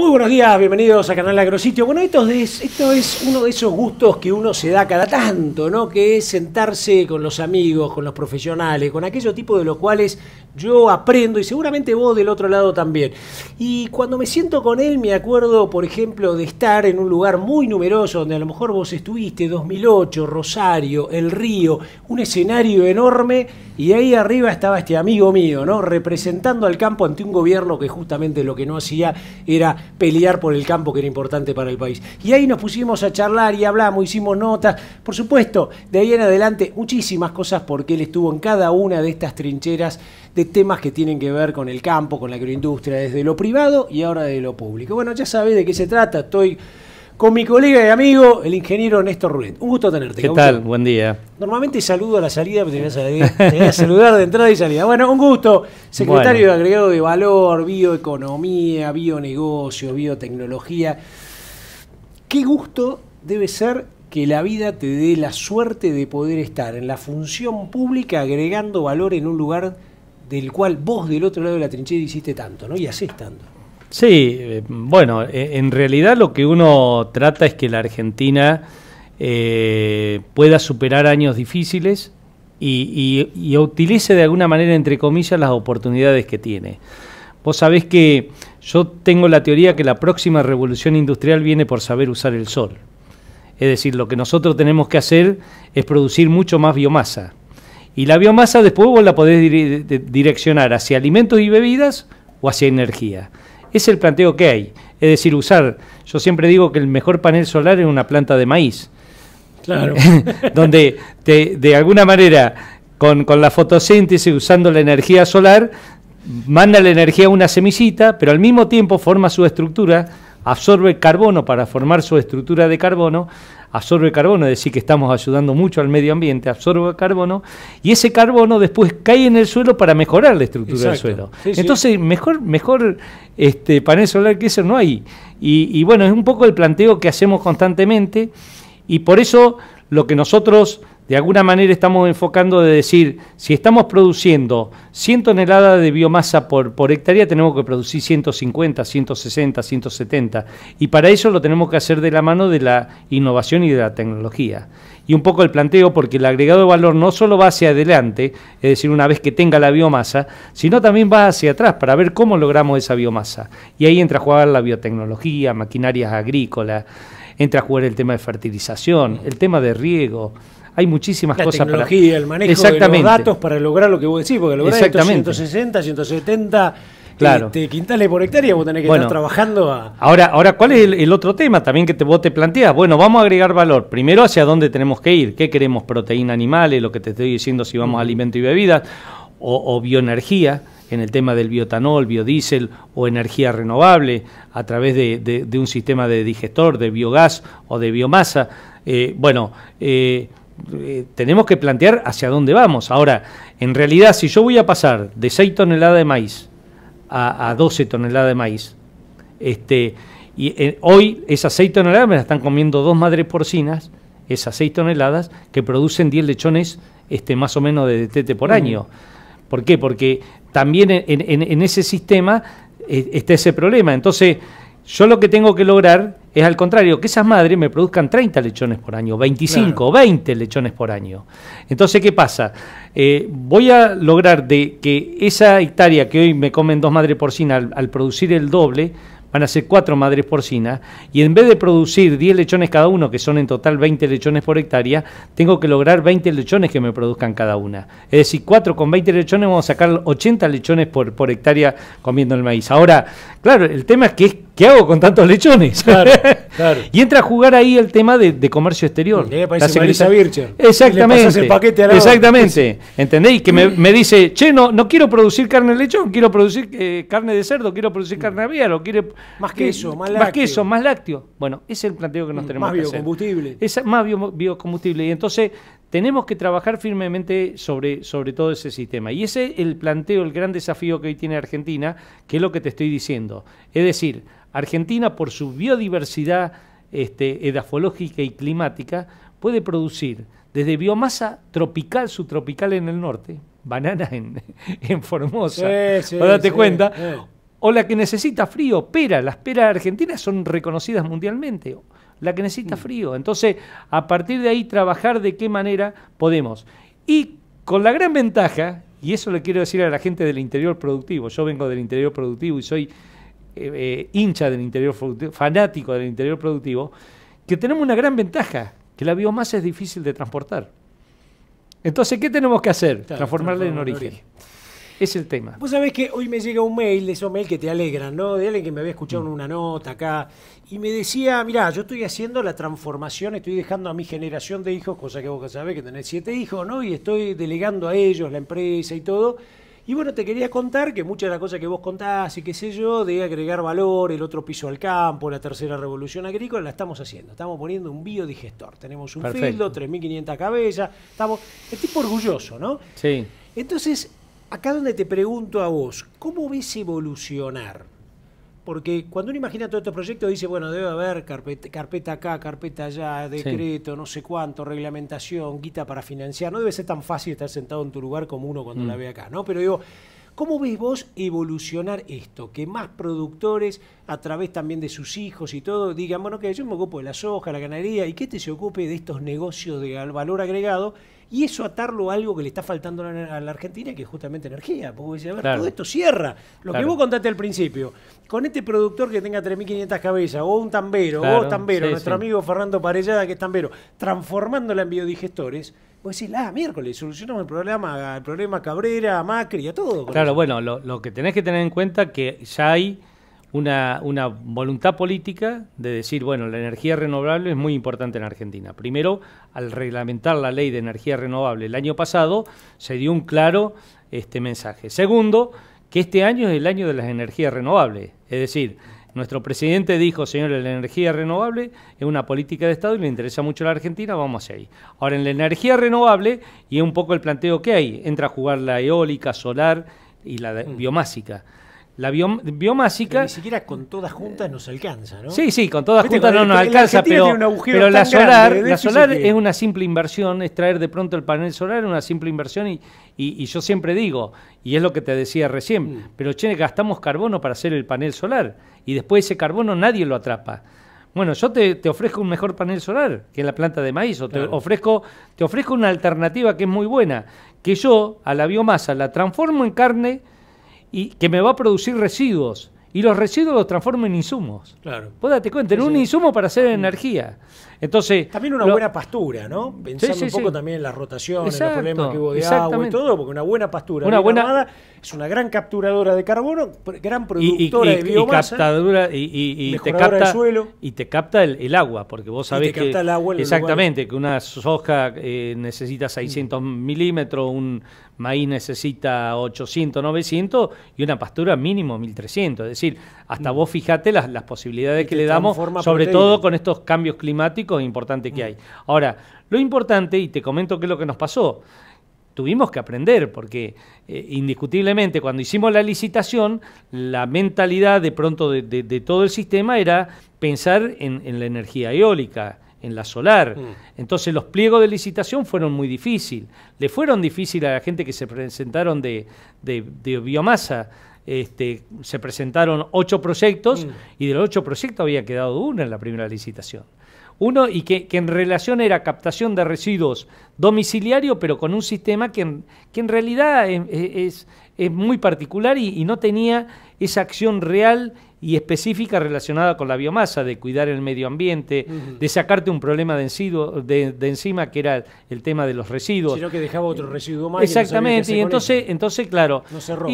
Muy buenos días, bienvenidos a Canal Agrositio. Bueno, esto es, esto es uno de esos gustos que uno se da cada tanto, ¿no? Que es sentarse con los amigos, con los profesionales, con aquellos tipo de los cuales yo aprendo y seguramente vos del otro lado también. Y cuando me siento con él me acuerdo, por ejemplo, de estar en un lugar muy numeroso donde a lo mejor vos estuviste, 2008, Rosario, El Río, un escenario enorme y ahí arriba estaba este amigo mío, ¿no? Representando al campo ante un gobierno que justamente lo que no hacía era pelear por el campo que era importante para el país. Y ahí nos pusimos a charlar y hablamos, hicimos notas, por supuesto, de ahí en adelante muchísimas cosas porque él estuvo en cada una de estas trincheras temas que tienen que ver con el campo, con la agroindustria, desde lo privado y ahora de lo público. Bueno, ya sabes de qué se trata, estoy con mi colega y amigo, el ingeniero Néstor Rulet. Un gusto tenerte. ¿Qué tal? Buen día. Normalmente saludo a la salida, pero te voy a, saludar de entrada y salida. Bueno, un gusto. Secretario Agregado de Valor, Bioeconomía, Bionegocio, Biotecnología. Qué gusto debe ser que la vida te dé la suerte de poder estar en la función pública agregando valor en un lugar del cual vos del otro lado de la trinchera hiciste tanto, ¿no? Y haces tanto. Sí, eh, bueno, eh, en realidad lo que uno trata es que la Argentina eh, pueda superar años difíciles y, utilice de alguna manera, entre comillas, las oportunidades que tiene. Vos sabés que yo tengo la teoría que la próxima revolución industrial viene por saber usar el sol. Es decir, lo que nosotros tenemos que hacer es producir mucho más biomasa y la biomasa después vos la podés direccionar hacia alimentos y bebidas o hacia energía. Es el planteo que hay. Es decir, usar, yo siempre digo que el mejor panel solar es una planta de maíz. Claro. donde de alguna manera, con, con la fotosíntesis, usando la energía solar, manda la energía a una semillita, pero al mismo tiempo forma su estructura, absorbe carbono para formar su estructura de carbono, absorbe carbono, es decir, que estamos ayudando mucho al medio ambiente, absorbe carbono, y ese carbono después cae en el suelo para mejorar la estructura del suelo. Entonces, mejor, mejor este panel solar que eso no hay. y bueno, es un poco el planteo que hacemos constantemente, y por eso lo que nosotros de alguna manera estamos enfocando de decir, si estamos produciendo 100 toneladas de biomasa por, hectárea, tenemos que producir 150, 160, 170. Y para eso lo tenemos que hacer de la mano de la innovación y de la tecnología. Y un poco el planteo, porque el agregado de valor no solo va hacia adelante, es decir, una vez que tenga la biomasa, sino también va hacia atrás para ver cómo logramos esa biomasa. Y ahí entra a jugar la biotecnología, maquinarias agrícolas, entra a jugar el tema de fertilización, el tema de riego hay muchísimas cosas tecnología, para... el manejo de los datos para lograr lo que vos decís, porque lograr 160, 170 claro. Este, quintales por hectárea, vos tenés que estar trabajando Ahora, ahora ¿cuál es el, otro tema también que te, vos te planteas? Bueno, vamos a agregar valor. Primero, ¿hacia dónde tenemos que ir? ¿Qué queremos? ¿Proteína animales? Lo que te estoy diciendo si vamos a alimento y bebidas o, bioenergía en el tema del biotanol, biodiesel o energía renovable a través de, un sistema de digestor, de biogás o de biomasa. Eh, bueno, eh, eh, tenemos que plantear hacia dónde vamos. Ahora, en realidad, si yo voy a pasar de 6 toneladas de maíz a, 12 toneladas de maíz, este, y eh, hoy esas 6 toneladas me las están comiendo dos madres porcinas, esas 6 toneladas, que producen 10 lechones este, más o menos de tete por año. ¿Por qué? Porque también en, ese sistema eh, está ese problema. Entonces, yo lo que tengo que lograr es al contrario, que esas madres me produzcan 30 lechones por año, 25, 20 lechones por año. Entonces, ¿qué pasa? Eh, voy a lograr de que esa hectárea que hoy me comen dos madres porcinas, al, producir el doble, van a ser cuatro madres porcinas, y en vez de producir 10 lechones cada uno, que son en total 20 lechones por hectárea, tengo que lograr 20 lechones que me produzcan cada una. Es decir, cuatro con 20 lechones vamos a sacar 80 lechones por, por hectárea comiendo el maíz. Ahora, claro, el tema es que es ¿Qué hago con tantos lechones? Claro, y entra a jugar ahí el tema de, comercio exterior. Exactamente. Le el paquete exactamente. ¿Entendéis? Que me, dice, che, no, no quiero producir carne de lechón, quiero producir eh, carne de cerdo, quiero producir carne aviar, o quiere Más queso, más lácteo. Más queso, más lácteo. Bueno, ese es el planteo que nos mm, tenemos más que hacer. Más biocombustible. más biocombustible. Y entonces tenemos que trabajar firmemente sobre, sobre todo ese sistema. Y ese es el planteo, el gran desafío que hoy tiene Argentina, que es lo que te estoy diciendo. Es decir, Argentina por su biodiversidad este, edafológica y climática puede producir desde biomasa tropical, subtropical en el norte, bananas en, Formosa, sí, cuenta, o la que necesita frío, pera. Las peras argentinas son reconocidas mundialmente la que necesita mm. frío. Entonces, a partir de ahí, trabajar de qué manera podemos. Y con la gran ventaja, y eso le quiero decir a la gente del interior productivo, yo vengo del interior productivo y soy eh, eh, hincha del interior productivo, fanático del interior productivo, que tenemos una gran ventaja, que la biomasa es difícil de transportar. Entonces, ¿qué tenemos que hacer? Transformarla en origen. Es el tema. Vos sabés que hoy me llega un mail, de esos mails que te alegran, ¿no? De alguien que me había escuchado en mm. una nota acá y me decía, mirá, yo estoy haciendo la transformación, estoy dejando a mi generación de hijos, cosa que vos sabés que tenés siete hijos, ¿no? Y estoy delegando a ellos la empresa y todo. Y bueno, te quería contar que muchas de las cosas que vos contás y qué sé yo, de agregar valor, el otro piso al campo, la tercera revolución agrícola, la estamos haciendo. Estamos poniendo un biodigestor. Tenemos un fildo, 3.500 cabezas. Estamos... El tipo orgulloso, ¿no? Sí. Entonces, acá donde te pregunto a vos, ¿cómo ves evolucionar? Porque cuando uno imagina todos estos proyectos dice, bueno, debe haber carpeta, acá, carpeta allá, decreto, no sé cuánto, reglamentación, guita para financiar. No debe ser tan fácil estar sentado en tu lugar como uno cuando mm. la ve acá, ¿no? Pero digo, ¿Cómo ves vos evolucionar esto? Que más productores, a través también de sus hijos y todo, digan, bueno, que yo me ocupo de la soja, la ganadería, y que te se ocupe de estos negocios de valor agregado y eso atarlo a algo que le está faltando a la, Argentina, que es justamente energía. Porque dice, a ver, todo esto cierra. Lo que vos contaste al principio, con este productor que tenga 3.500 cabezas, o un tambero, o tambero, nuestro amigo Fernando Parellada, que es tambero, transformándola en biodigestores. Vos decís, ah, miércoles, solucionamos el problema, el problema Cabrera, Macri, a todo. Claro, bueno, lo, que tenés que tener en cuenta que ya hay una, voluntad política de decir, bueno, la energía renovable es muy importante en Argentina. Primero, al reglamentar la ley de energía renovable el año pasado, se dio un claro este mensaje. Segundo, que este año es el año de las energías renovables. Es decir, nuestro presidente dijo, señores, la energía renovable es una política de Estado y le interesa mucho a la Argentina, vamos a ir Ahora, en la energía renovable, y es un poco el planteo que hay, entra a jugar la eólica, solar y la mm. biomásica la biomásica. ni siquiera con todas juntas nos alcanza, ¿no? Sí, sí, con todas juntas no nos alcanza, pero, pero la solar, la solar es una simple inversión, es traer de pronto el panel solar, es una simple inversión y, yo siempre digo, y es lo que te decía recién, mm. pero che, gastamos carbono para hacer el panel solar y después ese carbono nadie lo atrapa. Bueno, yo te, ofrezco un mejor panel solar que la planta de maíz, o te, ofrezco, te ofrezco una alternativa que es muy buena, que yo a la biomasa la transformo en carne, y que me va a producir residuos. Y los residuos los transformo en insumos. Claro. Pues date cuenta, en un insumo para hacer mm. energía. Entonces. También una buena pastura, ¿no? Pensando un poco también en las rotaciones, en los problemas que hubo de agua y todo, porque una buena pastura una buena... es una gran capturadora de carbono, gran productora de biomasa. Y te capta, el suelo. Y te capta el, agua, porque vos sabés que. el agua exactamente, que una soja eh, necesita 600 milímetros, un maíz necesita 800, 900 y una pastura mínimo 1300. Es decir, hasta mm. vos fijate las, las posibilidades que le damos, sobre todo con estos cambios climáticos importante que hay. Ahora, lo importante, y te comento qué es lo que nos pasó, tuvimos que aprender, porque eh, indiscutiblemente cuando hicimos la licitación, la mentalidad de pronto de, todo el sistema era pensar en, la energía eólica en la solar. Mm. Entonces los pliegos de licitación fueron muy difíciles. Le fueron difíciles a la gente que se presentaron de, biomasa. Este, se presentaron ocho proyectos mm. y de los ocho proyectos había quedado uno en la primera licitación. Uno, y que, en relación era captación de residuos domiciliario, pero con un sistema que en, que en realidad em, e, es, es, muy particular y, no tenía esa acción real y específica relacionada con la biomasa, de cuidar el medio ambiente, de sacarte un problema de, de, encima, que era el tema de los residuos. Sino que dejaba otro residuo más. Exactamente, y, entonces, entonces, claro, nos Y,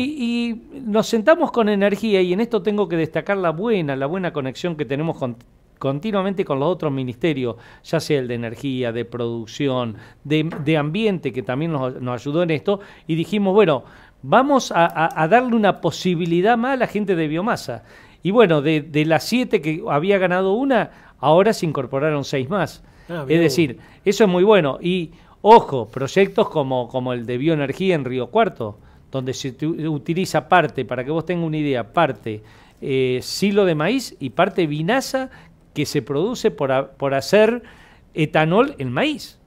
y nos sentamos con energía, y en esto tengo que destacar la buena, la buena conexión que tenemos con continuamente con los otros ministerios, ya sea el de energía, de producción, de, ambiente, que también nos, ayudó en esto, y dijimos, bueno, vamos a, darle una posibilidad más a la gente de biomasa. Y bueno, de, las siete que había ganado una, ahora se incorporaron seis más. Ah, es decir, eso es muy bueno. Y ojo, proyectos como, como el de bioenergía en Río Cuarto, donde se utiliza parte, para que vos tengas una idea, parte eh, silo de maíz y parte vinaza que se produce por, hacer etanol en maíz.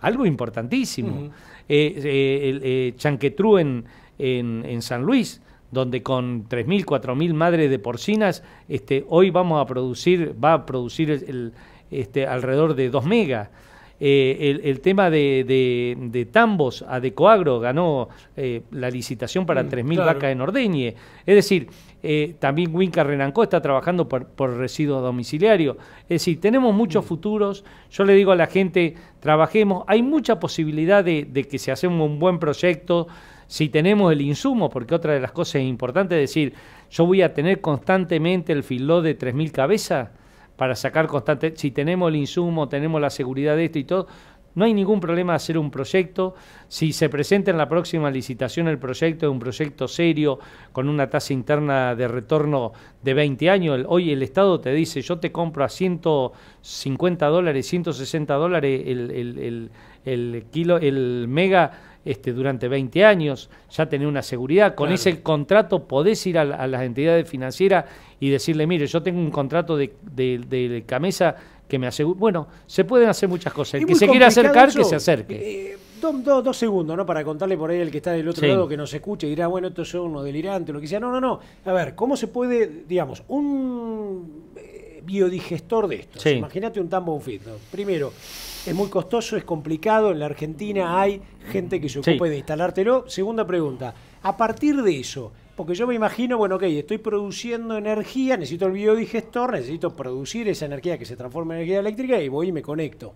Algo importantísimo. Uh Chanquetrú en, San Luis, donde con 3.000, 4.000 madres de porcinas, este, hoy vamos a producir, va a producir el, este, alrededor de 2 megas. el, tema de, Tambos, Adecoagro ganó la licitación para 3.000 mm, vacas en Ordeñe. Es decir, eh, también Winca Renancó está trabajando por, residuos domiciliarios. Es decir, tenemos muchos mm. futuros. Yo le digo a la gente, trabajemos. Hay mucha posibilidad de, que se hacemos un buen proyecto, si tenemos el insumo, porque otra de las cosas importantes es decir, yo voy a tener constantemente el filó de 3.000 cabezas para sacar constantemente, si tenemos el insumo, tenemos la seguridad de esto y todo, no hay ningún problema hacer un proyecto. Si se presenta en la próxima licitación el proyecto es un proyecto serio, con una tasa interna de retorno de 20 años, hoy el Estado te dice, yo te compro a 150 dólares, 160 dólares el, kilo, el mega este, durante 20 años, ya tenés una seguridad. Con ese contrato podés ir a, las entidades financieras y decirle, mire, yo tengo un contrato de, camisa que me Bueno, se pueden hacer muchas cosas. El que se quiera acercar, que se acerque. Eh, eh, dos, segundos, ¿no? Para contarle por ahí al que está del otro lado que nos escuche y dirá, bueno, esto son unos delirantes, lo que sea. No, no, no. A ver, ¿cómo se puede, digamos, un eh, biodigestor de esto? Imagínate un tambo fit. Primero, es muy costoso, es complicado. En la Argentina hay gente que se puede de instalártelo. Segunda pregunta, a partir de eso, porque yo me imagino, bueno, ok, estoy produciendo energía, necesito el biodigestor, necesito producir esa energía que se transforma en energía eléctrica y voy y me conecto.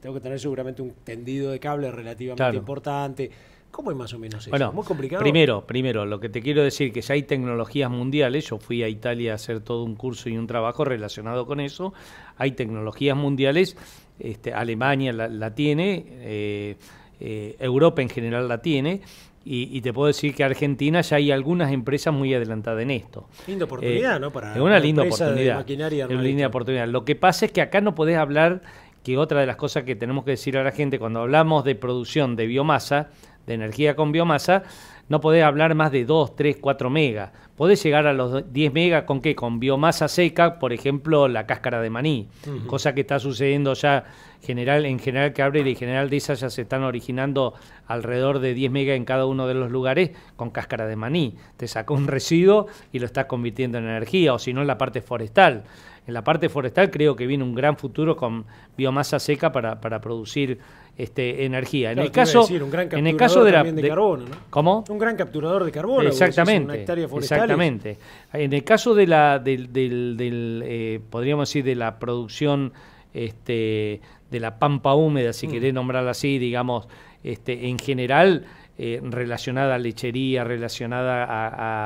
Tengo que tener seguramente un tendido de cable relativamente importante. ¿Cómo es más o menos eso? Bueno, ¿Muy complicado? Primero, primero, lo que te quiero decir es que ya hay tecnologías mundiales. Yo fui a Italia a hacer todo un curso y un trabajo relacionado con eso. Hay tecnologías mundiales. Este, Alemania la, tiene, eh, eh, Europa en general la tiene y, te puedo decir que Argentina ya hay algunas empresas muy adelantadas en esto. Linda oportunidad, eh, ¿no? Para es una, linda oportunidad. una linda oportunidad. Lo que pasa es que acá no podés hablar que otra de las cosas que tenemos que decir a la gente cuando hablamos de producción de biomasa, de energía con biomasa, no podés hablar más de 2, 3, 4 megas. Podés llegar a los 10 megas con qué? Con biomasa seca, por ejemplo, la cáscara de maní, cosa que está sucediendo ya general, en General que abre y General de esa ya se están originando alrededor de 10 megas en cada uno de los lugares con cáscara de maní. Te sacó un residuo y lo estás convirtiendo en energía, o si no, en la parte forestal en la parte forestal creo que viene un gran futuro con biomasa seca para, producir este, energía. en, el caso, un en el caso de la de, carbono, ¿no? ¿Cómo? Un gran capturador de carbono. Exactamente. exactamente. En el caso de la del, del, eh, podríamos decir de la producción este, de la pampa húmeda, si mm. querés nombrarla así, digamos, este, en general eh, relacionada a lechería, relacionada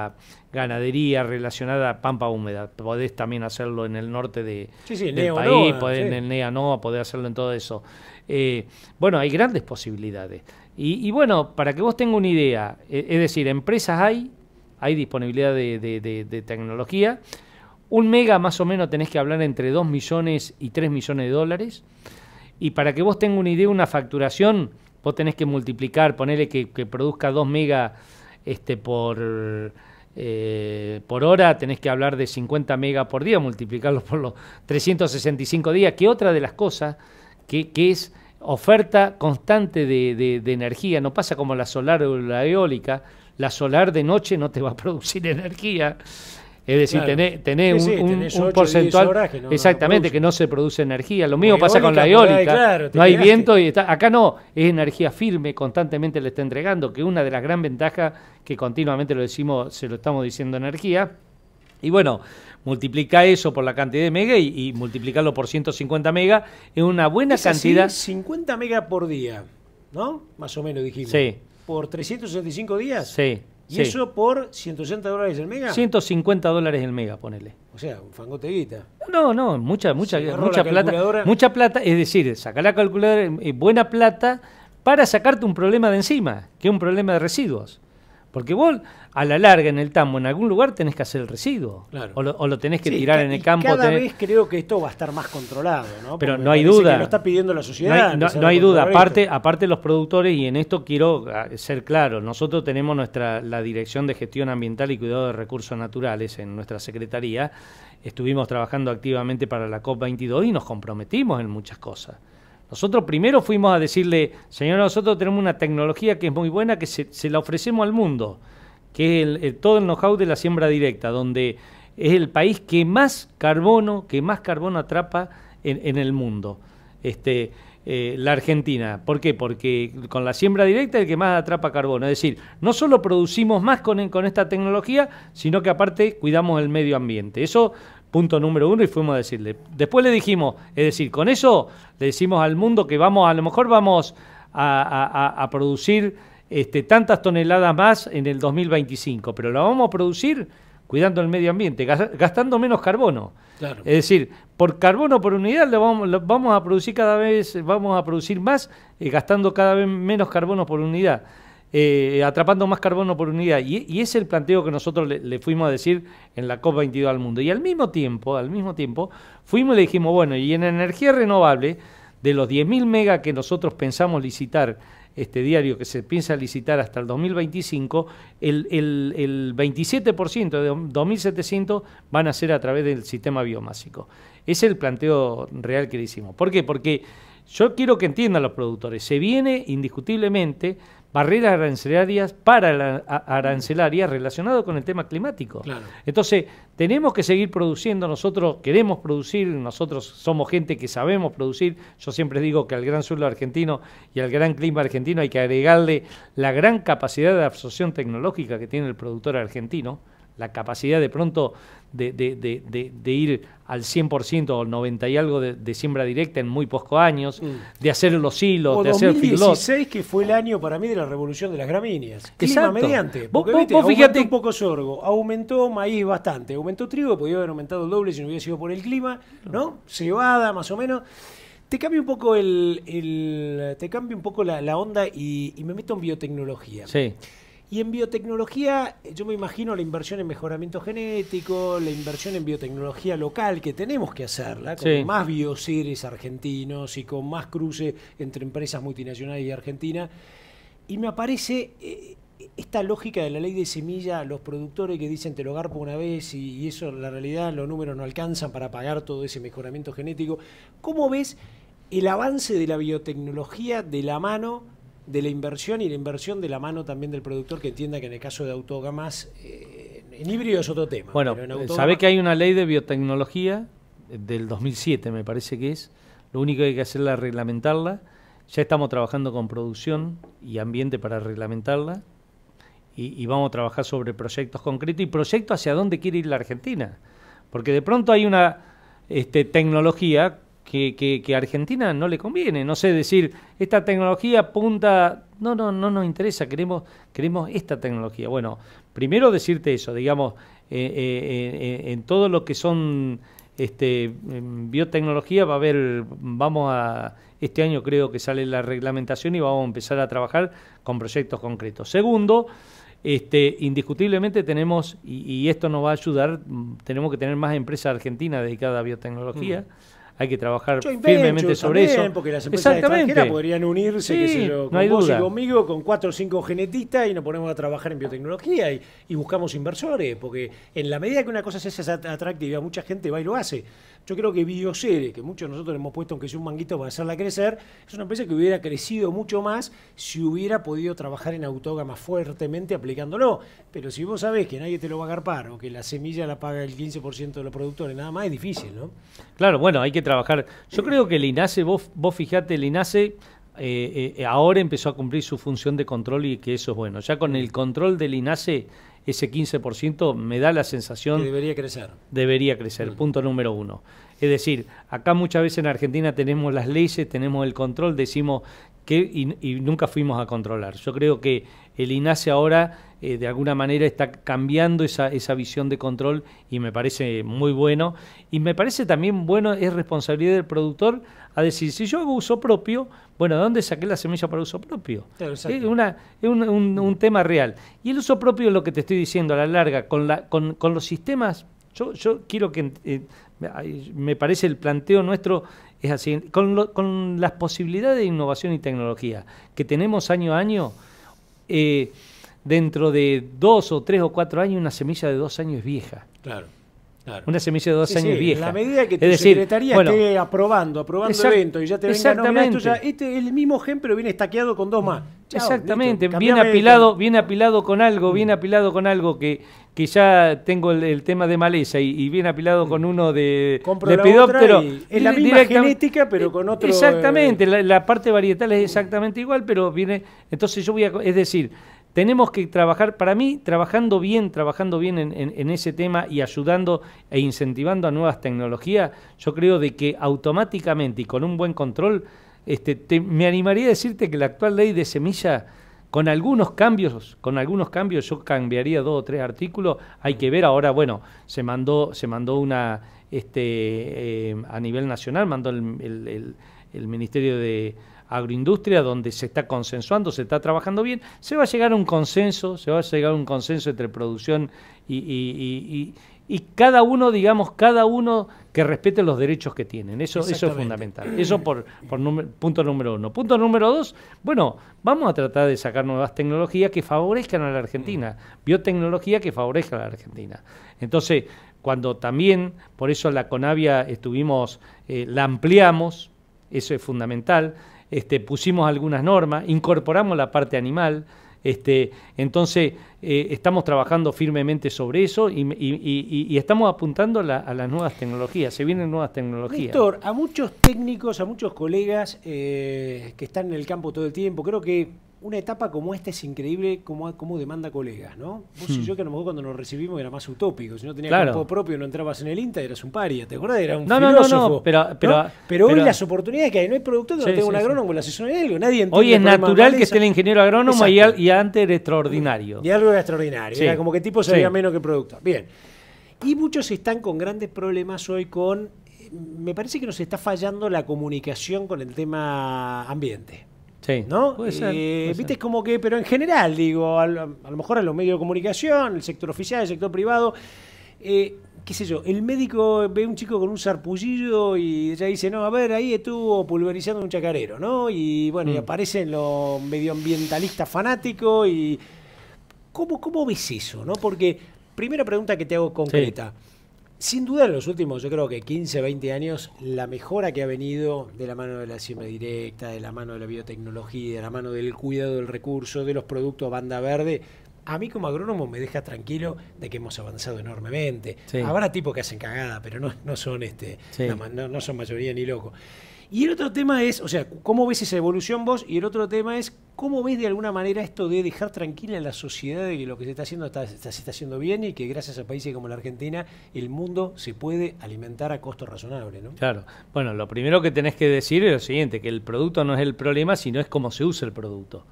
a, ganadería, relacionada a pampa húmeda. Podés también hacerlo en el norte de, del país, en el Neanoa, podés hacerlo en todo eso. Eh, bueno, hay grandes posibilidades. Y, bueno, para que vos tengas una idea, eh, es decir, empresas hay, hay disponibilidad de, de tecnología. Un mega más o menos tenés que hablar entre 2 millones y 3 millones de dólares. Y para que vos tengas una idea, una facturación vos tenés que multiplicar, ponerle que, produzca 2 mega este, por, eh, por hora, tenés que hablar de 50 mega por día, multiplicarlo por los 365 días, que otra de las cosas que, que es oferta constante de, de, de, energía, no pasa como la solar o la eólica, la solar de noche no te va a producir energía, es decir, tenés, un, porcentual. exactamente, que no se produce energía. Lo mismo pasa con la eólica. no hay viento y está. Acá no, es energía firme, constantemente le está entregando, que una de las gran ventajas que continuamente lo decimos, se lo estamos diciendo energía. Y bueno, multiplica eso por la cantidad de mega y, multiplicarlo por 150 mega es una buena cantidad. 50 mega por día, ¿no? Más o menos dijimos. Sí. ¿Por 365 días? Sí. ¿Y eso por 180 dólares el mega? 150 dólares el mega, ponele. O sea, un fangote No, no, mucha, mucha, mucha plata. Mucha plata, es decir, sacar la calculadora, eh, buena plata para sacarte un problema de encima, que es un problema de residuos. Porque vos, a la larga, en el tambo, en algún lugar tenés que hacer el residuo. O, lo, tenés que tirar en el campo. Cada vez creo que esto va a estar más controlado, ¿no? Pero no hay duda. Que lo está pidiendo la sociedad. No hay, duda. Aparte, aparte los productores, y en esto quiero ah, ser claro, nosotros tenemos nuestra la Dirección de Gestión Ambiental y Cuidado de Recursos Naturales en nuestra Secretaría. Estuvimos trabajando activamente para la COP22 y nos comprometimos en muchas cosas. Nosotros primero fuimos a decirle, señor, nosotros tenemos una tecnología que es muy buena, que se, la ofrecemos al mundo, que es todo el know-how de la siembra directa, donde es el país que más carbono, que más carbono atrapa en, el mundo. Este, eh, la Argentina. ¿Por qué? Porque con la siembra directa es el que más atrapa carbono. Es decir, no solo producimos más con, con esta tecnología, sino que aparte cuidamos el medio ambiente. Eso punto número uno y fuimos a decirle. Después le dijimos, es decir, con eso le decimos al mundo que vamos, a lo mejor vamos a, producir este, tantas toneladas más en el 2025, pero la vamos a producir cuidando el medio ambiente, gastando menos carbono. Es decir, por carbono por unidad lo vamos, a producir cada vez, vamos a producir más, eh, gastando cada vez menos carbono por unidad. Eh, atrapando más carbono por unidad. Y, y es el planteo que nosotros le, fuimos a decir en la COP22 al mundo. Y al mismo tiempo, al mismo tiempo, fuimos y le dijimos, bueno, y en energía renovable, de los 10.000 megas que nosotros pensamos licitar, este diario que se piensa licitar hasta el 2025, el, el 27% de 2.700 van a ser a través del sistema biomásico. Ese es el planteo real que le hicimos. ¿Por qué? Porque yo quiero que entiendan los productores. Se viene indiscutiblemente barreras arancelarias para la, arancelarias relacionado con el tema climático. Entonces, tenemos que seguir produciendo, nosotros queremos producir, nosotros somos gente que sabemos producir. Yo siempre digo que al gran suelo argentino y al gran clima argentino hay que agregarle la gran capacidad de absorción tecnológica que tiene el productor argentino la capacidad de pronto de, ir al 100% o al 90 y algo de, siembra directa en muy pocos años, mm. de hacer los hilos, de hacer el que fue el año para mí de la revolución de las gramíneas. Clima mediante. Porque, fíjate... un poco sorgo, aumentó maíz bastante, aumentó trigo, podía haber aumentado el doble si no hubiera sido por el clima, ¿no? Cebada, más o menos. Te cambio un poco el, te cambio un poco la, onda y, y, me meto en biotecnología. Sí. Y en biotecnología, eh, yo me imagino la inversión en mejoramiento genético, la inversión en biotecnología local, que tenemos que hacerla, con más bioseres argentinos y con más cruce entre empresas multinacionales y Argentina. Y me aparece eh, esta lógica de la ley de semilla, los productores que dicen te lo por una vez y, y eso, la realidad, los números no alcanzan para pagar todo ese mejoramiento genético. ¿Cómo ves el avance de la biotecnología de la mano? de la inversión y la inversión de la mano también del productor que entienda que en el caso de autogamas, eh, en híbrido es otro tema. Bueno, eh, sabe que hay una ley de biotecnología eh, del 2007, me parece que es. Lo único que hay que hacer es reglamentarla. Ya estamos trabajando con producción y ambiente para reglamentarla. Y, y vamos a trabajar sobre proyectos concretos y proyectos hacia dónde quiere ir la Argentina. Porque de pronto hay una este, tecnología que, a Argentina no le conviene. No sé decir, esta tecnología apunta... No, no, no nos interesa, queremos, queremos esta tecnología. Bueno, primero decirte eso, digamos, eh, eh, eh, en todo lo que son este, biotecnología va a haber, vamos a, este año creo que sale la reglamentación y vamos a empezar a trabajar con proyectos concretos. Segundo, este, indiscutiblemente tenemos, y, esto nos va a ayudar, mm, tenemos que tener más empresas argentinas dedicadas a biotecnología. Mm hay que trabajar firmemente sobre eso. Porque las empresas Exactamente. podrían unirse, con vos y conmigo, con cuatro o cinco genetistas y nos ponemos a trabajar en biotecnología y, y buscamos inversores, porque en la medida que una cosa se hace atractiva, mucha gente va y lo hace. Yo creo que Videocere, que muchos de nosotros le hemos puesto aunque sea un manguito para hacerla crecer, es una empresa que hubiera crecido mucho más si hubiera podido trabajar en autógama fuertemente aplicándolo. Pero si vos sabés que nadie te lo va a agarpar o que la semilla la paga el 15% de los productores, nada más es difícil, ¿no? Claro, bueno, hay que trabajar. Yo creo que el INASE, vos, fijate, el INASE eh, eh, ahora empezó a cumplir su función de control y que eso es bueno. Ya con el control del INASE ese 15% me da la sensación... Que debería crecer. Debería crecer, punto número uno. Es decir, acá muchas veces en Argentina tenemos las leyes, tenemos el control, decimos que y nunca fuimos a controlar. Yo creo que el INASE ahora eh, de alguna manera está cambiando esa, visión de control y me parece muy bueno. Y me parece también bueno, es responsabilidad del productor a decir, si yo hago uso propio, bueno, ¿de dónde saqué la semilla para uso propio? es un, tema real. Y el uso propio es lo que te estoy diciendo a la larga, con, los sistemas, yo, yo quiero que, eh, me parece el planteo nuestro es así, con las posibilidades de innovación y tecnología que tenemos año a año, eh, dentro de dos o tres o cuatro años, una semilla de dos años es vieja. Claro. Una semilla de dos años vieja. La medida que tu es decir, secretaría esté aprobando, aprobando evento eventos y ya te venga, no, ya, este es el mismo gen, pero viene estaqueado con dos más. Mm, exactamente, Viene bien apilado, apilado con algo, viene mm. apilado con algo que, que ya tengo el, tema de maleza y, y, bien apilado con mm. uno de, Compro Es la misma genética, pero con otro. Exactamente, eh, la, parte varietal es exactamente igual, pero viene. Entonces yo voy a. Es decir, tenemos que trabajar, para mí, trabajando bien, trabajando bien en, ese tema y ayudando e incentivando a nuevas tecnologías, yo creo de que automáticamente y con un buen control, este, me animaría a decirte que la actual ley de semilla, con algunos cambios, con algunos cambios, yo cambiaría dos o tres artículos, hay que ver ahora, bueno, se mandó, se mandó una, este, eh, a nivel nacional, mandó el Ministerio de agroindustria donde se está consensuando, se está trabajando bien, se va a llegar a un consenso, se va a llegar a un consenso entre producción y, cada uno, digamos, cada uno que respete los derechos que tienen. Eso, eso es fundamental. Eso por, por punto número uno. Punto número dos, bueno, vamos a tratar de sacar nuevas tecnologías que favorezcan a la Argentina, biotecnología que favorezca a la Argentina. Entonces, cuando también, por eso la Conavia estuvimos, eh, la ampliamos, eso es fundamental este, pusimos algunas normas, incorporamos la parte animal. Este, entonces, eh, estamos trabajando firmemente sobre eso y, estamos apuntando a las nuevas tecnologías. Se vienen nuevas tecnologías. Doctor, a muchos técnicos, a muchos colegas eh, que están en el campo todo el tiempo, creo que una etapa como esta es increíble como, como demanda colegas, ¿no? Vos y hmm. yo que a lo mejor cuando nos recibimos era más utópico, si no tenías claro. propio no entrabas en el INTA eras un paria, ¿te acuerdas? Era un filósofo. No, no, no, pero, pero, ¿no? pero hoy las oportunidades que hay, no hay productor no tengo un agrónomo, la asesoría de algo, nadie Hoy es natural que esté el ingeniero agrónomo y, antes era extraordinario. Y algo era extraordinario, era como que tipo sabía menos que productor. Bien. Y muchos están con grandes problemas hoy con... Eh, me parece que nos está fallando la comunicación con el tema ambiente. Sí, ¿no? Puede viste, como que, pero en general, digo, a, lo, mejor en los medios de comunicación, el sector oficial, el sector privado, eh, qué sé yo, el médico ve un chico con un sarpullido y ya dice, no, a ver, ahí estuvo pulverizando un chacarero, ¿no? Y bueno, y mm. aparecen los medioambientalistas fanáticos y... ¿Cómo, ¿Cómo ves eso, no? Porque, primera pregunta que te hago concreta. Sin duda en los últimos, yo creo que 15, 20 años, la mejora que ha venido de la mano de la siembra directa, de la mano de la biotecnología, de la mano del cuidado del recurso, de los productos banda verde, a mí como agrónomo me deja tranquilo de que hemos avanzado enormemente. Habrá tipos que hacen cagada, pero no, son este, no son mayoría ni loco. Y el otro tema es, o sea, ¿cómo ves esa evolución vos? Y el otro tema es, ¿cómo ves de alguna manera esto de dejar tranquila a la sociedad de que lo que se está haciendo está, se está haciendo bien y que gracias a países como la Argentina el mundo se puede alimentar a costo razonable? ¿no? Claro. Bueno, lo primero que tenés que decir es lo siguiente, que el producto no es el problema, sino es cómo se usa el producto.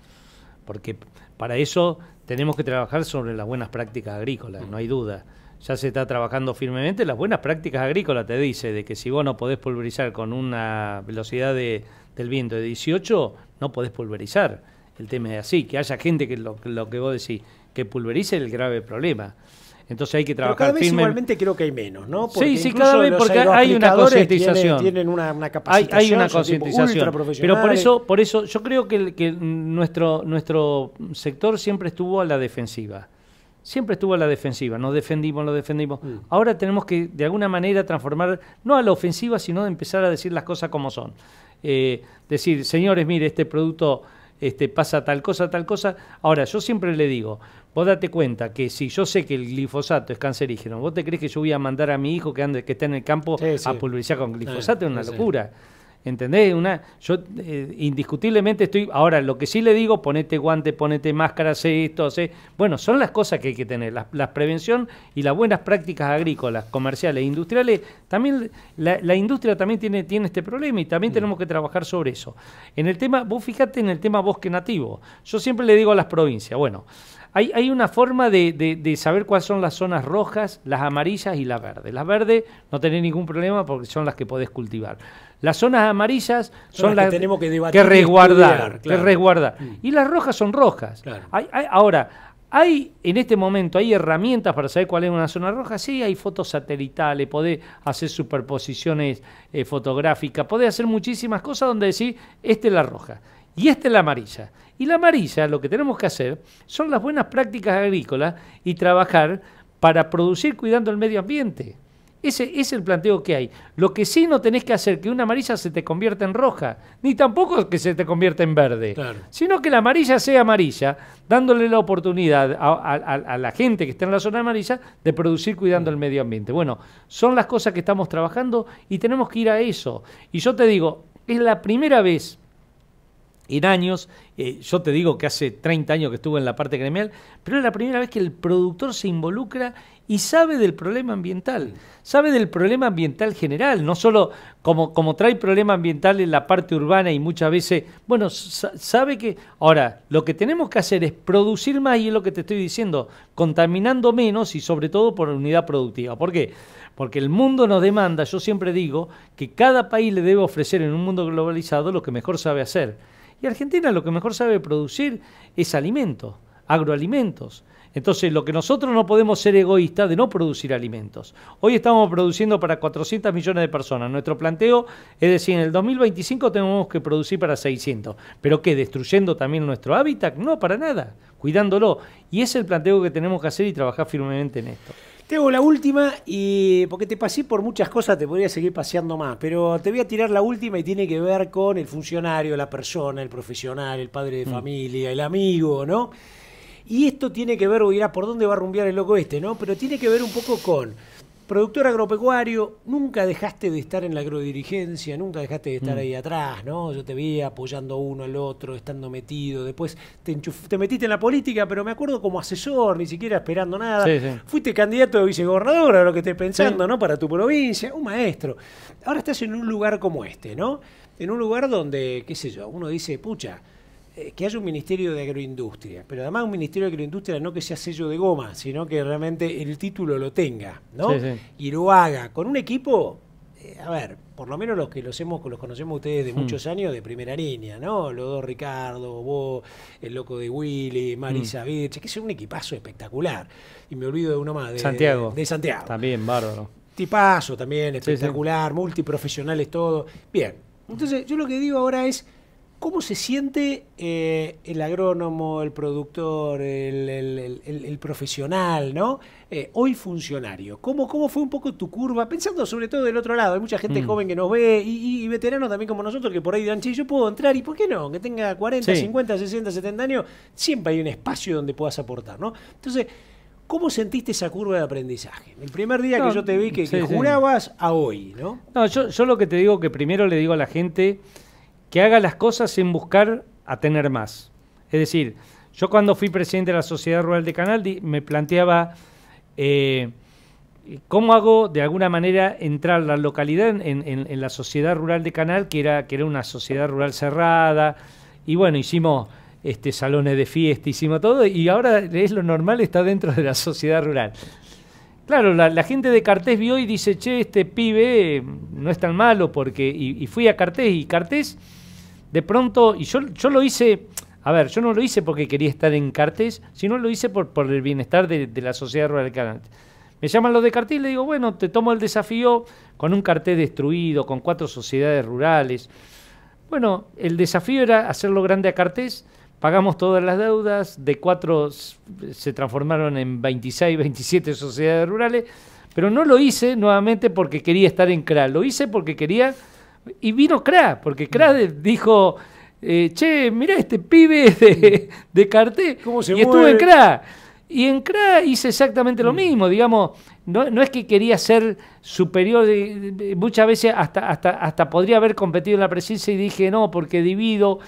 Porque para eso tenemos que trabajar sobre las buenas prácticas agrícolas, no hay duda ya se está trabajando firmemente. Las buenas prácticas agrícolas te dice de que si vos no podés pulverizar con una velocidad del viento de 18, no podés pulverizar. El tema es así, que haya gente que lo, que vos decís, que pulverice el grave problema. Entonces hay que trabajar Pero cada vez igualmente creo que hay menos, ¿no? Porque sí, sí, cada vez porque hay una concientización. Tienen, una, una capacitación. Hay, una concientización. Pero por eso, por eso yo creo que, que nuestro, nuestro sector siempre estuvo a la defensiva siempre estuvo a la defensiva, nos defendimos, lo defendimos. Mm. Ahora tenemos que de alguna manera transformar, no a la ofensiva, sino de empezar a decir las cosas como son. Eh, decir, señores, mire, este producto este, pasa tal cosa, tal cosa. Ahora, yo siempre le digo, vos date cuenta que si yo sé que el glifosato es cancerígeno, ¿vos te crees que yo voy a mandar a mi hijo que, ande, que está en el campo a pulverizar con glifosato? es una locura. ¿Entendés? Una, yo eh, indiscutiblemente estoy. Ahora, lo que sí le digo, ponete guante, ponete máscara, sé esto, sé... E-, bueno, son las cosas que hay que tener. La, prevención y las buenas prácticas agrícolas, comerciales industriales. También la, industria también tiene, tiene este problema y también mm. tenemos que trabajar sobre eso. En el tema, vos fíjate en el tema bosque nativo. Yo siempre le digo a las provincias, bueno. Hay, una forma de, saber cuáles son las zonas rojas, las amarillas y las verdes. Las verdes no tenés ningún problema porque son las que podés cultivar. Las zonas amarillas son, las, que tenemos que, resguardar. que mm. Y las rojas son rojas. ahora, ¿Hay en este momento hay herramientas para saber cuál es una zona roja? Sí, hay fotos satelitales, podés hacer superposiciones eh, fotográficas, podés hacer muchísimas cosas donde decís, esta es la roja y esta es la amarilla. Y la amarilla lo que tenemos que hacer son las buenas prácticas agrícolas y trabajar para producir cuidando el medio ambiente. Ese es el planteo que hay. Lo que sí no tenés que hacer que una amarilla se te convierta en roja, ni tampoco que se te convierta en verde, sino que la amarilla sea amarilla, dándole la oportunidad a, a, la gente que está en la zona amarilla de producir cuidando el medio ambiente. Bueno, son las cosas que estamos trabajando y tenemos que ir a eso. Y yo te digo, es la primera vez en años. Eh, yo te digo que hace 30 años que estuve en la parte gremial, pero es la primera vez que el productor se involucra y sabe del problema ambiental, sabe del problema ambiental general, no solo como, como trae problema ambiental en la parte urbana y muchas veces, bueno, sabe que, ahora, lo que tenemos que hacer es producir más y es lo que te estoy diciendo, contaminando menos y sobre todo por unidad productiva. ¿Por qué? Porque el mundo nos demanda, yo siempre digo, que cada país le debe ofrecer en un mundo globalizado lo que mejor sabe hacer y Argentina lo que mejor sabe producir es alimentos, agroalimentos. Entonces, lo que nosotros no podemos ser egoístas de no producir alimentos. Hoy estamos produciendo para 400 millones de personas. Nuestro planteo es decir, en el 2025 tenemos que producir para 600. ¿Pero qué? ¿Destruyendo también nuestro hábitat? No, para nada. Cuidándolo. Y es el planteo que tenemos que hacer y trabajar firmemente en esto. Tengo la última y porque te pasé por muchas cosas, te podría seguir paseando más, pero te voy a tirar la última y tiene que ver con el funcionario, la persona, el profesional, el padre de mm. familia, el amigo, ¿no? Y esto tiene que ver, o dirás, ¿por dónde va a rumbear el loco este, no? Pero tiene que ver un poco con productor agropecuario, nunca dejaste de estar en la agrodirigencia, nunca dejaste de estar mm. ahí atrás, ¿no? Yo te vi apoyando uno al otro, estando metido, después te, metiste en la política, pero me acuerdo como asesor, ni siquiera esperando nada. Fuiste candidato de vicegobernador, a lo que estés pensando, ¿no? Para tu provincia, un maestro. Ahora estás en un lugar como este, ¿no? En un lugar donde, qué sé yo, uno dice, pucha, eh, que haya un Ministerio de Agroindustria, pero además un Ministerio de Agroindustria no que sea sello de goma, sino que realmente el título lo tenga, ¿no? Y lo haga con un equipo, eh, a ver, por lo menos los que los, hemos, los conocemos ustedes de hmm. muchos años de primera línea, ¿no? Los dos Ricardo, vos, el loco de Willy, Marisa hmm. que es un equipazo espectacular. Y me olvido de uno más, de Santiago. De, Santiago. También, bárbaro. Tipazo también, espectacular, multiprofesionales todo. Bien, entonces yo lo que digo ahora es ¿Cómo se siente eh, el agrónomo, el productor, el, profesional, ¿no? Eh, hoy funcionario. ¿Cómo, ¿Cómo fue un poco tu curva? Pensando sobre todo del otro lado, hay mucha gente mm. joven que nos ve y, veteranos también como nosotros que por ahí dirán, che, yo puedo entrar y ¿por qué no? Que tenga 40, 50, 60, 70 años, siempre hay un espacio donde puedas aportar, ¿no? Entonces, ¿Cómo sentiste esa curva de aprendizaje? El primer día que yo te vi que, jurabas a hoy, ¿no? No, yo, yo, lo que te digo que primero le digo a la gente que haga las cosas sin buscar a tener más. Es decir, yo cuando fui presidente de la Sociedad Rural de Canal me planteaba eh, cómo hago de alguna manera entrar la localidad en, la sociedad rural de Canal, que era, que era una sociedad rural cerrada, y bueno, hicimos este, salones de fiesta, hicimos todo, y ahora es lo normal, está dentro de la sociedad rural. Claro, la, gente de Cartés vio y dice, che, este pibe no es tan malo, porque. Y, y fui a Cartés, y Cartés de pronto, y yo, yo lo hice, a ver, yo no lo hice porque quería estar en Cartes, sino lo hice por, por el bienestar de, la sociedad rural de canante. Me llaman los de Cartés y le digo, bueno, te tomo el desafío con un cartel destruido, con cuatro sociedades rurales. Bueno, el desafío era hacerlo grande a Cartes, pagamos todas las deudas, de cuatro se transformaron en 26, 27 sociedades rurales, pero no lo hice nuevamente porque quería estar en CRA, lo hice porque quería y vino porque Kra mm. dijo, eh, che, mirá este pibe de, mm. de Carté. y estuve en CRA. Y en CRA hice exactamente lo mm. mismo, digamos, no, es que quería ser superior, muchas veces hasta, hasta, hasta podría haber competido en la presidencia y dije no, porque divido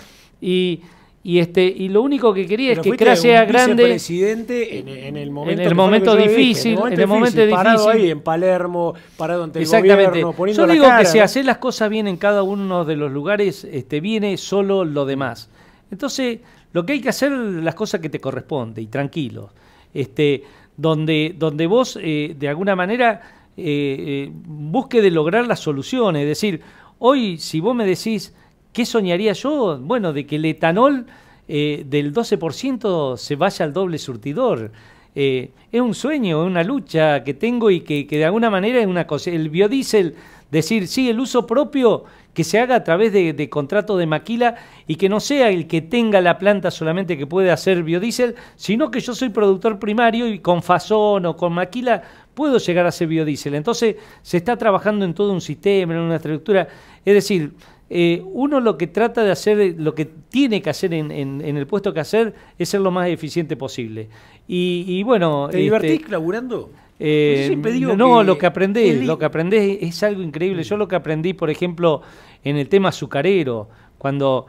y y este y lo único que quería es que Crash sea grande en, el momento en el momento difícil el momento, difícil, parado ahí en Palermo parado ante exactamente el yo digo que si haces las cosas bien en cada uno de los lugares este viene solo lo demás entonces lo que hay que hacer es las cosas que te corresponde y tranquilo este donde donde vos eh, de alguna manera eh, eh, busque de lograr las soluciones es decir hoy si vos me decís ¿Qué soñaría yo? Bueno, de que el etanol eh, del 12% se vaya al doble surtidor. Eh, es un sueño, es una lucha que tengo y que, de alguna manera es una cosa. El biodiesel, decir, sí, el uso propio que se haga a través de, contratos contrato de maquila y que no sea el que tenga la planta solamente que puede hacer biodiesel, sino que yo soy productor primario y con fazón o con maquila puedo llegar a hacer biodiesel. Entonces se está trabajando en todo un sistema, en una estructura. Es decir, eh, uno lo que trata de hacer, eh, lo que tiene que hacer en, el puesto que hacer, es ser lo más eficiente posible. Y, bueno... ¿Te este, divertís clavurando? Eh, no, lo que aprendés, lo que aprendés es, algo increíble. Yo lo que aprendí, por ejemplo, en el tema azucarero, cuando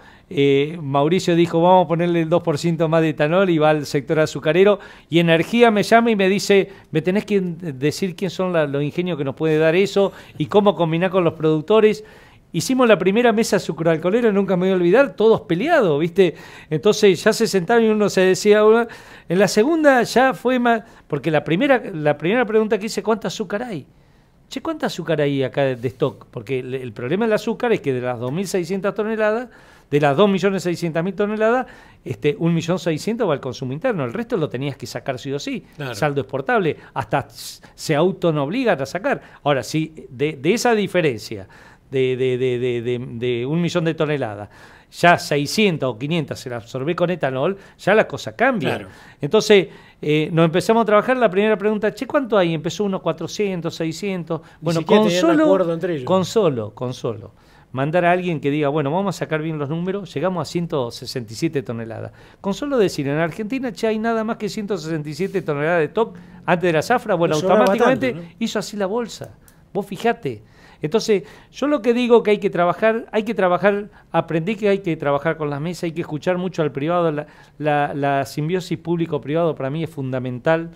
Mauricio dijo, vamos a ponerle el 2% más de etanol y va al sector azucarero, y Energía me llama y me dice, me tenés que decir quién son los ingenios que nos puede dar eso y cómo combinar con los productores. Hicimos la primera mesa sucralcolera, nunca me voy a olvidar, todos peleados, ¿viste? Entonces ya se sentaron y uno se decía, en la segunda ya fue más, porque la primera, la primera pregunta que hice, ¿cuánta azúcar hay? Che, ¿cuánta azúcar hay acá de, stock? Porque el, problema del azúcar es que de las 2.600 toneladas, de las 2.600.000 toneladas, este, 1.600.000 va al consumo interno, el resto lo tenías que sacar sí o sí, saldo exportable, hasta se auto no obligan a sacar. Ahora, sí, si de esa diferencia de, de, de, de, un millón de toneladas, ya 600 o 500 se la absorbe con etanol, ya la cosa cambia. Entonces, eh, nos empezamos a trabajar, la primera pregunta, che, ¿cuánto hay? Empezó unos 400, 600. Bueno, con solo, con solo, con solo, mandar a alguien que diga, bueno, vamos a sacar bien los números, llegamos a 167 toneladas. Con solo decir, en Argentina, che, hay nada más que 167 toneladas de TOC antes de la zafra, bueno, automáticamente hizo así la bolsa. Vos fijate. Entonces, yo lo que digo que hay que trabajar, hay que trabajar, aprendí que hay que trabajar con las mesas, hay que escuchar mucho al privado, la, simbiosis público-privado para mí es fundamental,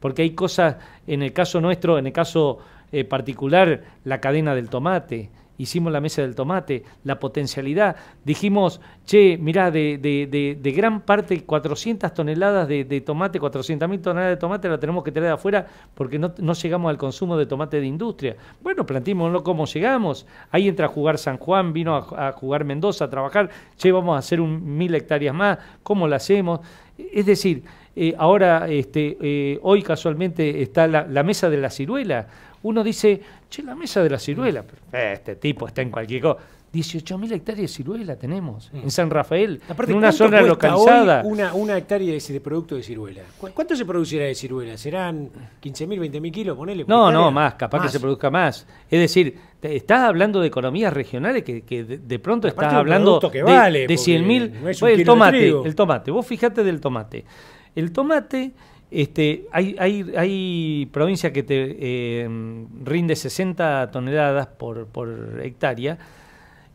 porque hay cosas, en el caso nuestro, en el caso eh, particular, la cadena del tomate, hicimos la mesa del tomate, la potencialidad. Dijimos, che, mirá, de, gran parte, 400 toneladas de, tomate, 400 mil toneladas de tomate la tenemos que traer de afuera porque no, llegamos al consumo de tomate de industria. Bueno, plantémonos cómo llegamos. Ahí entra a jugar San Juan, vino a, jugar Mendoza a trabajar, che, vamos a hacer un mil hectáreas más, ¿cómo la hacemos? Es decir, eh, ahora, este, eh, hoy casualmente está la, mesa de la ciruela. Uno dice, che, la mesa de la ciruela, este tipo está en cualquier cosa. 18.000 hectáreas de ciruela tenemos en San Rafael, en una zona localizada. Una, hectárea de, producto de ciruela. ¿Cuánto se producirá de ciruela? ¿Serán 15.000, 20.000 kilos? No, no, más, capaz que se produzca más. Es decir, estás hablando de economías regionales que, de, pronto estás hablando de, 100.000. Pues, tomate, el tomate, vos fijate del tomate. El tomate, este, hay, hay, hay provincias que te eh, rinde 60 toneladas por, hectárea.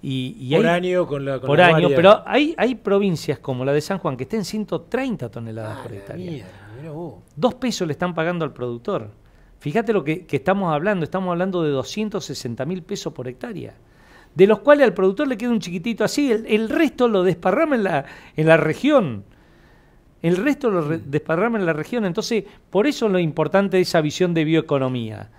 Y, y por año con la con Por año, pero hay, hay provincias como la de San Juan que estén 130 toneladas ah, por hectárea. Dos pesos le están pagando al productor. Fíjate lo que, estamos hablando, estamos hablando de 260 mil pesos por hectárea de los cuales al productor le queda un chiquitito así, el, resto lo desparrama en la, en la región el resto lo mm. desparramos en la región. Entonces, por eso lo importante de esa visión de bioeconomía,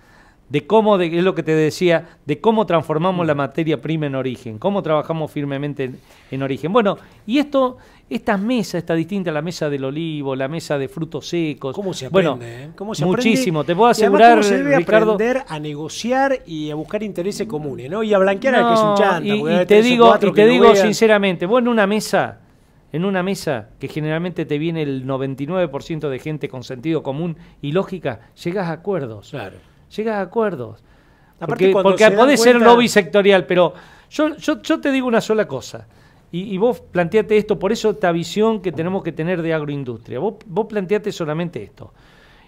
de cómo, es lo que te decía, de cómo transformamos mm. la materia prima en origen, cómo trabajamos firmemente en, origen. Bueno, y esto, esta mesa está distinta a la mesa del olivo, la mesa de frutos secos. ¿Cómo se eh? aprende? muchísimo, te puedo asegurar, y se aprender a negociar y a buscar intereses comunes, ¿no? Y a blanquear al que es un chanta. Y, te digo, y te digo sinceramente, bueno, en una mesa en una mesa que generalmente te viene el 99% de gente con sentido común y lógica, llegas a acuerdos. Claro. Llegas a acuerdos. porque, porque podés ser lobby sectorial, pero yo, te digo una sola cosa. Y, vos planteate esto, por eso esta visión que tenemos que tener de agroindustria. Vos, vos planteate solamente esto.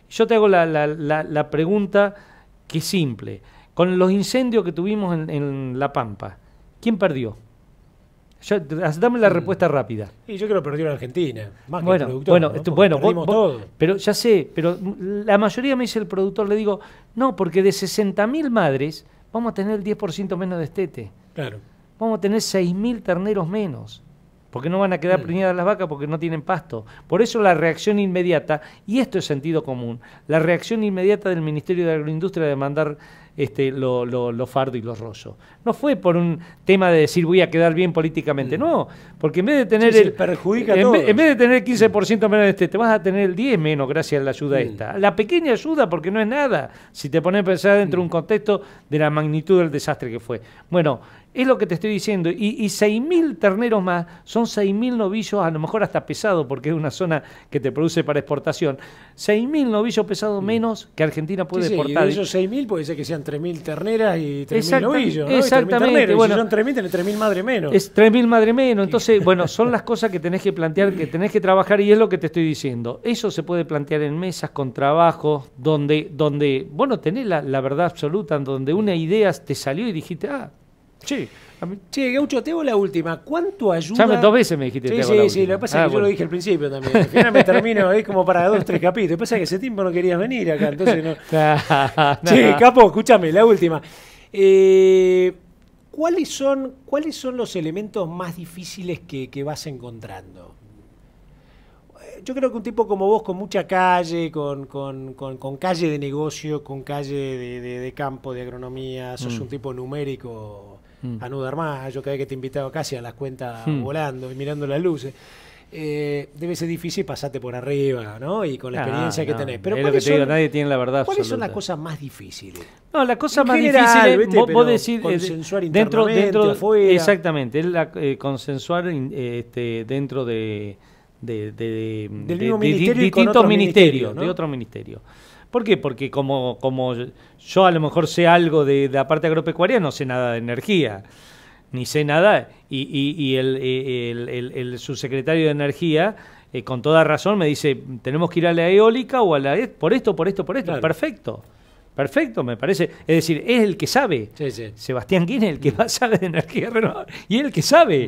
Yo te hago la, pregunta que es simple. Con los incendios que tuvimos en La Pampa, ¿quién perdió? dame la mm. respuesta rápida. Y yo creo que perdió la Argentina. Más bueno, que el productor. Bueno, bueno pero ya sé, pero la mayoría me dice el productor, le digo, no, porque de 60.000 madres vamos a tener el 10% menos de estete. Claro. Vamos a tener 6.000 terneros menos porque no van a quedar mm. preñadas las vacas porque no tienen pasto. Por eso la reacción inmediata, y esto es sentido común, la reacción inmediata del Ministerio de Agroindustria de mandar este, lo, fardo y los rosos. No fue por un tema de decir voy a quedar bien políticamente, mm. no, porque en vez de tener el... Perjudica en, de tener 15% menos de este, te vas a tener el 10 menos gracias a la ayuda mm. esta. La pequeña ayuda porque no es nada, si te pones a pensar dentro de un contexto de la magnitud del desastre que fue. Bueno, es lo que te estoy diciendo. Y, y 6.000 terneros más, son 6.000 novillos, a lo mejor hasta pesado, porque es una zona que te produce para exportación. 6.000 novillos pesados mm. menos que Argentina puede exportar. Sí, y de esos 6.000 puede ser que sean 3.000 terneras y 3.000 novillos. ¿no? Exactamente. bueno, si son 3.000, tenés 3.000 madre menos. Es 3.000 madre menos. Entonces, bueno, son las cosas que tenés que plantear, que tenés que trabajar y es lo que te estoy diciendo. Eso se puede plantear en mesas, con trabajo, donde, donde bueno, tenés la, la verdad absoluta, donde una idea te salió y dijiste, ah, Sí. Che, Gaucho, te hago la última. ¿Cuánto ayuda? Ya dos veces me dijiste. Sí, te hago sí, sí. Lo que pasa es ah, que yo lo dije al principio también. Al final me termino, es como para dos, tres capítulos. Lo que pasa es que ese tiempo no querías venir acá, entonces no. Sí, ah, capo, escúchame, la última. Eh, ¿cuáles, son, ¿Cuáles son los elementos más difíciles que, vas encontrando? yo creo que un tipo como vos, con mucha calle, con, calle de negocio, con calle de, campo, de agronomía, sos mm. un tipo numérico mm. a más, yo cada vez que te he invitado casi a las cuentas mm. volando y mirando las luces. Eh, debe ser difícil pasarte por arriba, ¿no? Y con la ah, experiencia que tenés. Pero lo te digo, nadie tiene la verdad. ¿Cuáles son las cosas más difíciles? No, la cosa más difícil vos, decir, eh, consensuar dentro, dentro afuera. Exactamente, es la, eh, consensuar este, dentro de, de, de, Del mismo ministerio distintos ministerios, ¿no? de otros ministerio ¿Por qué? Porque como, como yo a lo mejor sé algo de, la parte agropecuaria, no sé nada de energía, ni sé nada. Y, eh, el, el, subsecretario de Energía, eh, con toda razón, me dice, tenemos que ir a la eólica o a la... Por esto, por esto, por esto. Perfecto. Perfecto, me parece. Es decir, es el que sabe. Sebastián Guinness el que más sabe de energía renovable y es el que sabe.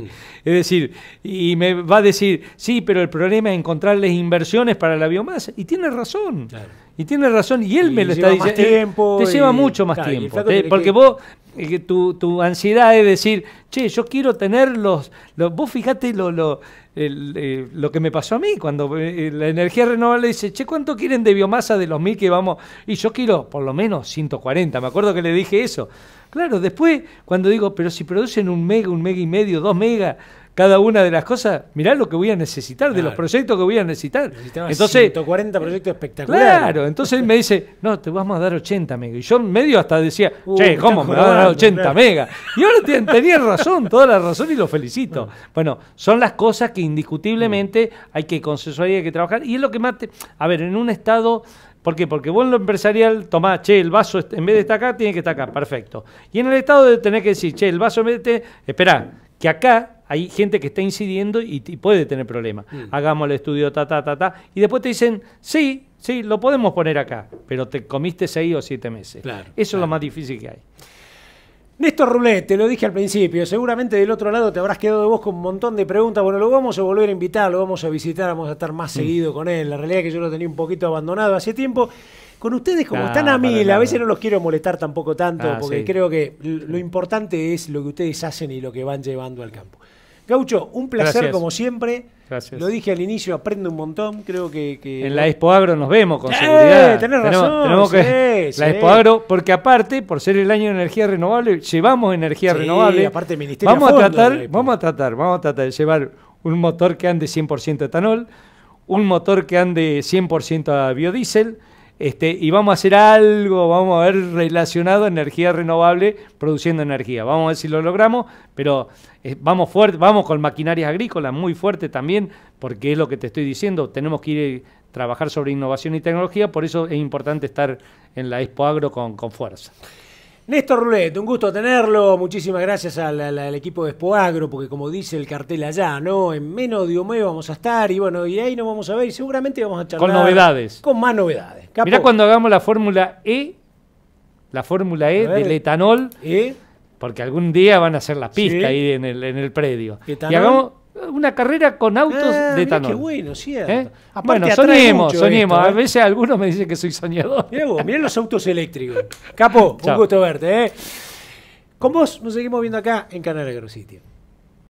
Es decir, y me va a decir, sí, pero el problema es encontrarles inversiones para la biomasa. Y tiene razón. Claro. Y tiene razón, y él me lo está diciendo. te lleva mucho más tiempo. porque vos, eh, tu, tu, ansiedad es decir, che, yo quiero tener los. vos fijate lo, eh, lo, que me pasó a mí cuando eh, la energía renovable dice, che, ¿cuánto quieren de biomasa de los mil que vamos? Y yo quiero por lo menos 140. Me acuerdo que le dije eso. Claro, después, cuando digo, pero si producen un mega, un mega y medio, dos megas cada una de las cosas, mirá lo que voy a necesitar, de los proyectos que voy a necesitar. Entonces, 140 proyectos espectaculares. Claro, entonces me dice, no, te vamos a dar 80 megas. Y yo en medio hasta decía, uh, che, ¿cómo me, vas a dar 80 megas? Y ahora tenía razón, toda la razón y lo felicito. Bueno, son las cosas que indiscutiblemente mm. hay que consensuar y hay que trabajar. Y es lo que más A ver, en un estado... ¿Por qué? Porque vos en lo empresarial tomás, che, el vaso este, en vez de estar acá, tiene que estar acá, perfecto. Y en el Estado de tener que decir, che, el vaso mete vez de... Este, esperá, que acá hay gente que está incidiendo y, puede tener problemas. Mm. Hagamos el estudio, ta, ta, ta, ta. Y después te dicen, sí, sí, lo podemos poner acá, pero te comiste seis o siete meses. Claro, Eso es lo más difícil que hay. Néstor Roulet, te lo dije al principio, seguramente del otro lado te habrás quedado de vos con un montón de preguntas. Bueno, lo vamos a volver a invitar, lo vamos a visitar, vamos a estar más mm. seguido con él. La realidad es que yo lo tenía un poquito abandonado hace tiempo. Con ustedes, como están a mí, a veces no los quiero molestar tampoco tanto, ah, porque creo que lo importante es lo que ustedes hacen y lo que van llevando al campo. Gaucho, un placer como siempre. Gracias. Lo dije al inicio, aprende un montón. Creo que. en la Expo Agro nos vemos con eh, seguridad. Tenés razón. la Expo Agro, porque aparte, por ser el año de energía renovable, llevamos energía sí, renovable. Aparte, el Ministerio de a, fondo, a tratar, vamos a tratar, vamos a tratar de llevar un motor que ande 100% etanol, un motor que ande 100% a biodiesel este, y vamos a hacer algo, vamos a ver relacionado energía renovable produciendo energía. Vamos a ver si lo logramos, pero eh, vamos fuerte, vamos con maquinarias agrícolas muy fuerte también, porque es lo que te estoy diciendo, tenemos que ir a eh, trabajar sobre innovación y tecnología, por eso es importante estar en la Expo Agro con fuerza. Néstor Rulet, un gusto tenerlo. Muchísimas gracias al, equipo de Spoagro, porque como dice el cartel allá, ¿no? En menos de un mes vamos a estar y bueno, y ahí nos vamos a ver y seguramente vamos a charlar. Con novedades. Con más novedades. Mirá cuando hagamos la Fórmula E, la Fórmula E del etanol. E. Porque algún día van a hacer la pista ahí en el, predio. Y una carrera con autos ah, de etanol. Qué bueno, cierto. ¿Eh? Ah, bueno, soñemos, soñemos. A ¿eh? veces algunos me dicen que soy soñador. Mirá vos, mirá los autos eléctricos. Capo, un gusto verte. ¿eh? Con vos nos seguimos viendo acá en Canal Agrositio.